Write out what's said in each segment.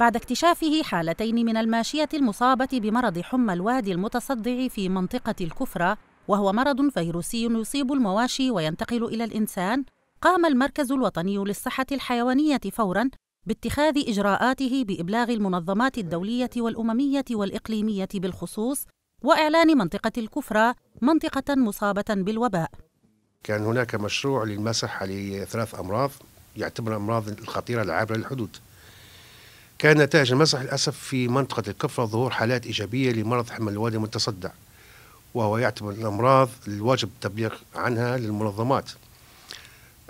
بعد اكتشافه حالتين من الماشية المصابة بمرض حمى الوادي المتصدع في منطقة الكفرة وهو مرض فيروسي يصيب المواشي وينتقل إلى الإنسان قام المركز الوطني للصحة الحيوانية فوراً باتخاذ إجراءاته بإبلاغ المنظمات الدولية والأممية والإقليمية بالخصوص وإعلان منطقة الكفرة منطقة مصابة بالوباء كان هناك مشروع للمسح لثلاث أمراض يعتبر الأمراض الخطيرة العابرة للحدود كان نتائج المسرح للأسف في منطقة الكفرة ظهور حالات إيجابية لمرض حمل الوادي المتصدع وهو يعتبر الأمراض الواجب التبليغ عنها للمنظمات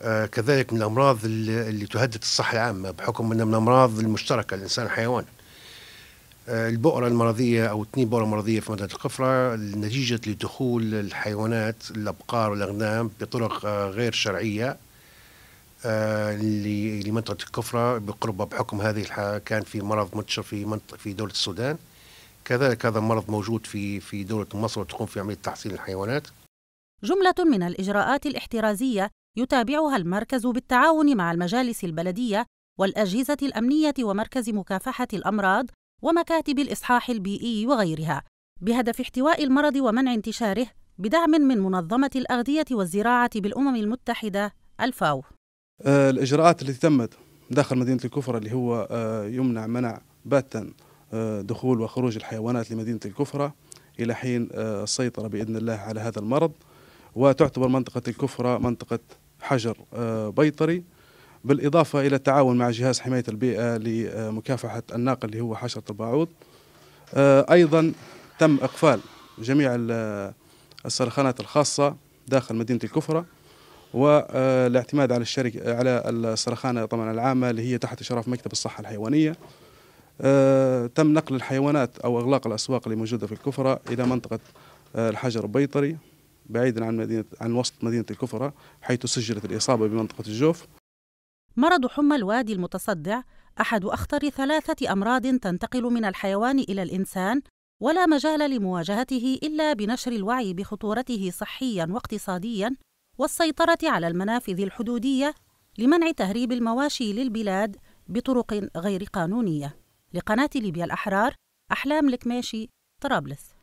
آه كذلك من الأمراض اللي تهدد الصحة العامة بحكم أنها من الأمراض المشتركة الإنسان الحيوان آه البؤرة المرضية أو اثنين بؤرة مرضية في منطقة القفرة نتيجة لدخول الحيوانات الأبقار والأغنام بطرق آه غير شرعية آه، لمنطقه الكفره بقربها بحكم هذه كان في مرض منتشر في منطقه في دوله السودان كذلك هذا المرض موجود في في دوله مصر وتقوم في عمليه تحصين الحيوانات جمله من الاجراءات الاحترازيه يتابعها المركز بالتعاون مع المجالس البلديه والاجهزه الامنيه ومركز مكافحه الامراض ومكاتب الاصحاح البيئي e وغيرها بهدف احتواء المرض ومنع انتشاره بدعم من منظمه الاغذيه والزراعه بالامم المتحده الفاو آه، الإجراءات التي تمت داخل مدينة الكفرة اللي هو آه، يمنع منع باتا آه، دخول وخروج الحيوانات لمدينة الكفرة إلى حين السيطرة بإذن الله على هذا المرض وتعتبر منطقة الكفرة منطقة حجر بيطري بالإضافة إلى التعاون مع جهاز حماية البيئة لمكافحة الناقل اللي هو حشرة البعوض أيضا تم إقفال جميع الصرخانات الخاصة داخل مدينة الكفرة والاعتماد على الشركه على الصرخانه طبعا العامه اللي هي تحت اشراف مكتب الصحه الحيوانيه آه، تم نقل الحيوانات او اغلاق الاسواق اللي موجوده في الكفره الى منطقه آه، الحجر البيطري بعيدا عن مدينه عن وسط مدينه الكفره حيث سجلت الاصابه بمنطقه الجوف مرض حمى الوادي المتصدع احد اخطر ثلاثه امراض تنتقل من الحيوان الى الانسان ولا مجال لمواجهته الا بنشر الوعي بخطورته صحيا واقتصاديا والسيطرة على المنافذ الحدودية لمنع تهريب المواشي للبلاد بطرق غير قانونية لقناة ليبيا الأحرار أحلام الكماشي طرابلس